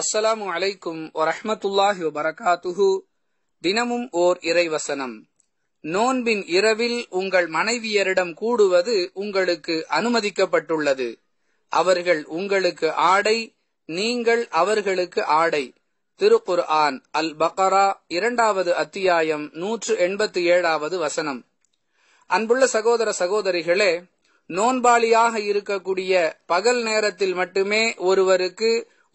அஸ்ஸலாமு அலைக்கும் வரஹமத்துல்லாஹி வரகாத்துஹு தினமும் ஓர் இறைவசனம் நோன்பின் இரவில் உங்கள் மனைவியரிடம் கூடுவது உங்களுக்கு அனுமதிக்கப்பட்டுள்ளது அவர்கள் உங்களுக்கு ஆடை நீங்கள் அவர்களுக்கு ஆடை திருக்குர் ஆன் அல் பக்கரா இரண்டாவது அத்தியாயம் நூற்று எண்பத்தி ஏழாவது வசனம் அன்புள்ள சகோதர சகோதரிகளே நோன்பாளியாக இருக்கக்கூடிய பகல் நேரத்தில் மட்டுமே ஒருவருக்கு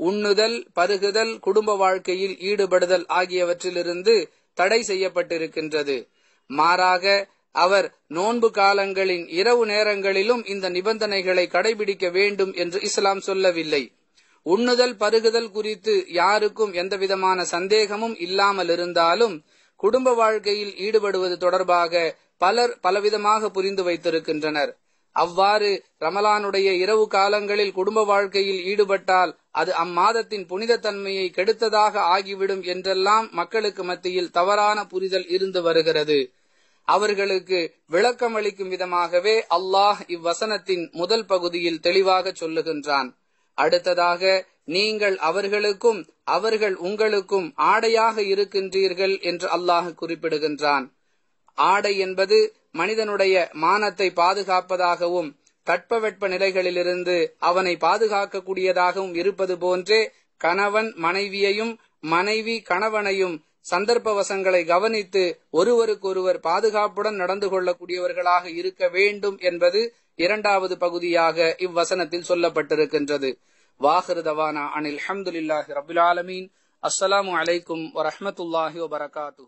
உண்ணுதல் பருகுதல் குடும்ப வாழ்க்கையில் ஈடுபடுதல் ஆகியவற்றிலிருந்து தடை செய்யப்பட்டிருக்கின்றது மாறாக அவர் நோன்பு காலங்களின் இரவு நேரங்களிலும் இந்த நிபந்தனைகளை கடைபிடிக்க வேண்டும் என்று இஸ்லாம் சொல்லவில்லை உண்ணுதல் பருகுதல் குறித்து யாருக்கும் எந்தவிதமான சந்தேகமும் இல்லாமல் இருந்தாலும் குடும்ப வாழ்க்கையில் ஈடுபடுவது தொடர்பாக பலர் பலவிதமாக புரிந்து வைத்திருக்கின்றனர் அவ்வாறு ரமலானுடைய இரவு காலங்களில் குடும்ப வாழ்க்கையில் ஈடுபட்டால் அது அம்மாதத்தின் புனித தன்மையை கெடுத்ததாக ஆகிவிடும் என்றெல்லாம் மக்களுக்கு மத்தியில் தவறான புரிதல் இருந்து வருகிறது அவர்களுக்கு விளக்கம் அளிக்கும் விதமாகவே அல்லாஹ் இவ்வசனத்தின் முதல் பகுதியில் தெளிவாக சொல்லுகின்றான் அடுத்ததாக நீங்கள் அவர்களுக்கும் அவர்கள் உங்களுக்கும் ஆடையாக இருக்கின்றீர்கள் என்று அல்லாஹ் குறிப்பிடுகின்றான் ஆடை என்பது மனிதனுடைய மானத்தை பாதுகாப்பதாகவும் தட்பவெட்ப நிலைகளிலிருந்து அவனை பாதுகாக்கக்கூடியதாகவும் இருப்பது போன்றே கணவன் மனைவியையும் மனைவி கணவனையும் சந்தர்ப்பவசங்களை கவனித்து ஒருவருக்கொருவர் பாதுகாப்புடன் நடந்து கொள்ளக்கூடியவர்களாக இருக்க வேண்டும் என்பது இரண்டாவது பகுதியாக இவ்வசனத்தில் சொல்லப்பட்டிருக்கின்றது வாஹிருதவானா அனில் அஹமதுல்லாஹி ரபுல் ஆலமீன் அஸ்ஸலாமு அலைக்கும் வரஹமத்துல்லாஹி வபரகாத்து